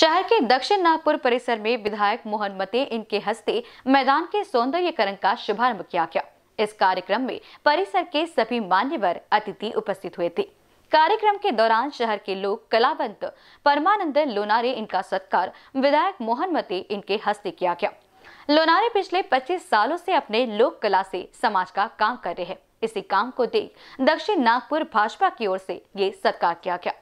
शहर के दक्षिण नागपुर परिसर में विधायक मोहन मते इनके हस्ते मैदान के सौंदर्यकरण का शुभारंभ किया गया इस कार्यक्रम में परिसर के सभी मान्यवर अतिथि उपस्थित हुए थे कार्यक्रम के दौरान शहर के लोग कलावंत परमानंद लोनारे इनका सत्कार विधायक मोहन मते इनके हस्ते किया गया लोनारे पिछले 25 सालों से अपने लोक कला से समाज का काम कर रहे हैं इसी काम को देख दक्षिण नागपुर भाजपा की ओर से ये सत्कार किया गया